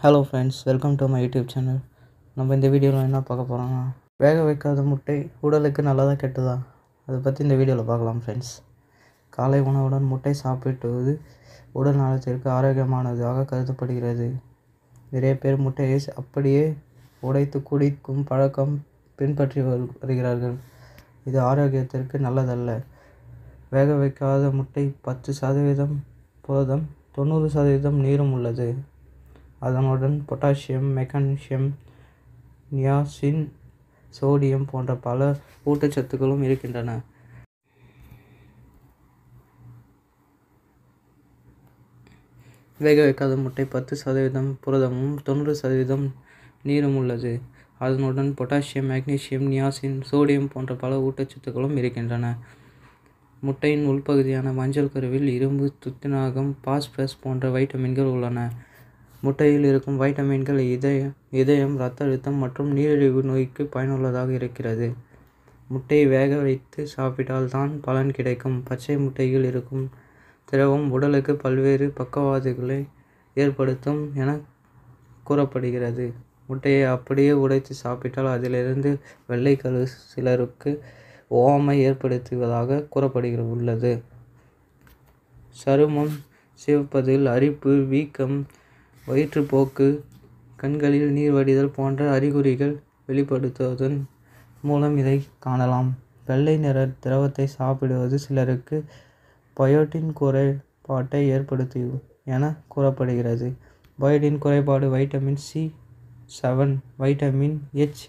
hello friends welcome to my YouTube channel நம்ம இந்த வீடியோவில் என்ன பார்க்க போகிறோம்னா வேக வைக்காத முட்டை உடலுக்கு நல்லதாக கெட்டதா அதை பற்றி இந்த வீடியோவில் பார்க்கலாம் ஃப்ரெண்ட்ஸ் காலை உணவுடன் முட்டை சாப்பிட்டுவது உடல் நலத்திற்கு ஆரோக்கியமானதாக கருதப்படுகிறது நிறைய பேர் முட்டையை அப்படியே உடைத்து குடிக்கும் பழக்கம் பின்பற்றி வருகிறார்கள் இது ஆரோக்கியத்திற்கு நல்லதல்ல வேக வைக்காத முட்டை பத்து சதவீதம் புரதம் தொண்ணூறு சதவீதம் நீரும் உள்ளது அதனுடன் பொட்டாசியம் மெக்னீசியம் நியாசின் சோடியம் போன்ற பல ஊட்டச்சத்துக்களும் இருக்கின்றன வேக வைக்காத முட்டை பத்து சதவீதம் புரதமும் தொண்ணூறு சதவீதம் நீரும் உள்ளது அதனுடன் பொட்டாசியம் மேக்னீசியம் நியாசின் சோடியம் போன்ற பல ஊட்டச்சத்துக்களும் இருக்கின்றன முட்டையின் உள்பகுதியான மஞ்சள் கருவில் இரும்பு துத்தினாகம் பாஸ்பரஸ் போன்ற வைட்டமின்கள் உள்ளன முட்டையில் இருக்கும் வைட்டமின்கள் இதய இதயம் இரத்த அழுத்தம் மற்றும் நீரிழிவு நோய்க்கு பயனுள்ளதாக இருக்கிறது முட்டையை வேக வைத்து சாப்பிட்டால் தான் பலன் கிடைக்கும் பச்சை முட்டையில் இருக்கும் திரவம் உடலுக்கு பல்வேறு பக்கவாதங்களை ஏற்படுத்தும் என கூறப்படுகிறது முட்டையை அப்படியே உடைத்து சாப்பிட்டால் அதிலிருந்து வெள்ளைக்கழு சிலருக்கு ஓமை ஏற்படுத்துவதாக கூறப்படுகிறது உள்ளது சருமம் சிவப்பதில் அரிப்பு வீக்கம் வயிற்றுப்போக்கு கண்களில் நீர் வடிதல் போன்ற அறிகுறிகள் வெளிப்படுத்துவதன் மூலம் இதை காணலாம் வெள்ளை நிற திரவத்தை சாப்பிடுவது சிலருக்கு பயோட்டின் குறைபாட்டை ஏற்படுத்தும் என கூறப்படுகிறது பயோட்டின் குறைபாடு vitamin C seven vitamin H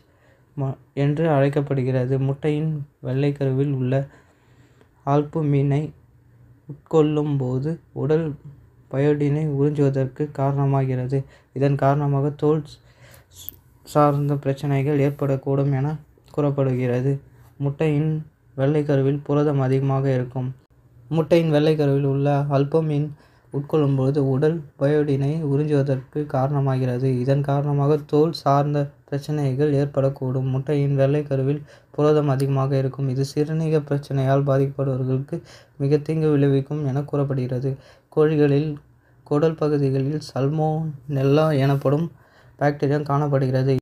என்று அழைக்கப்படுகிறது முட்டையின் வெள்ளைக்கருவில் உள்ள ஆல்புமீனை உட்கொள்ளும் போது உடல் பயோடினை உறிஞ்சுவதற்கு காரணமாகிறது இதன் காரணமாக தோல் சார்ந்த பிரச்சனைகள் ஏற்படக்கூடும் என கூறப்படுகிறது முட்டையின் வெள்ளைக்கருவில் புரதம் அதிகமாக இருக்கும் முட்டையின் வெள்ளைக்கருவில் உள்ள அல்பமின் உட்கொள்ளும்போது உடல் பயோடினை உறிஞ்சுவதற்கு காரணமாகிறது இதன் காரணமாக தோல் சார்ந்த பிரச்சனைகள் ஏற்படக்கூடும் முட்டையின் வெள்ளைக்கருவில் புரதம் அதிகமாக இருக்கும் இது சிறுநீக பிரச்சனையால் பாதிக்கப்படுபவர்களுக்கு மிக தீங்கு விளைவிக்கும் என கூறப்படுகிறது கோழிகளில் குடல் பகுதிகளில் சல்மோனெல்லா எனப்படும் பாக்டீரியா காணப்படுகிறது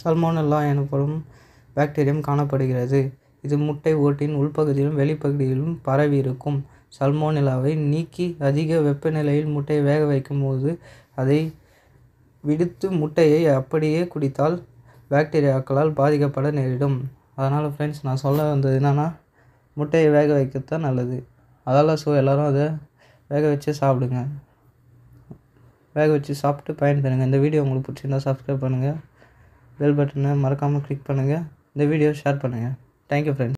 சல்மோனெல்லா எனப்படும் பாக்டீரியம் காணப்படுகிறது இது முட்டை ஓட்டின் உள்பகுதியிலும் வெளிப்பகுதியிலும் பரவி இருக்கும் சல்மோனெல்லாவை நீக்கி அதிக வெப்பநிலையில் முட்டையை வேக வைக்கும் போது அதை விடுத்து முட்டையை அப்படியே குடித்தால் பாக்டீரியாக்களால் பாதிக்கப்பட நேரிடும் அதனால் ஃப்ரெண்ட்ஸ் நான் சொல்ல வந்தது என்னென்னா முட்டையை வேக வைக்கத்தான் நல்லது அதால் ஸோ எல்லோரும் அதை வேக வச்சு சாப்பிடுங்க வேக வச்சு சாப்பிட்டு பயன்பெறுங்க இந்த வீடியோ உங்களுக்கு பிடிச்சிருந்தா சப்ஸ்கிரைப் பண்ணுங்கள் பெல் பட்டனை மறக்காமல் கிளிக் பண்ணுங்கள் இந்த வீடியோ ஷேர் பண்ணுங்கள் தேங்க்யூ ஃப்ரெண்ட்ஸ்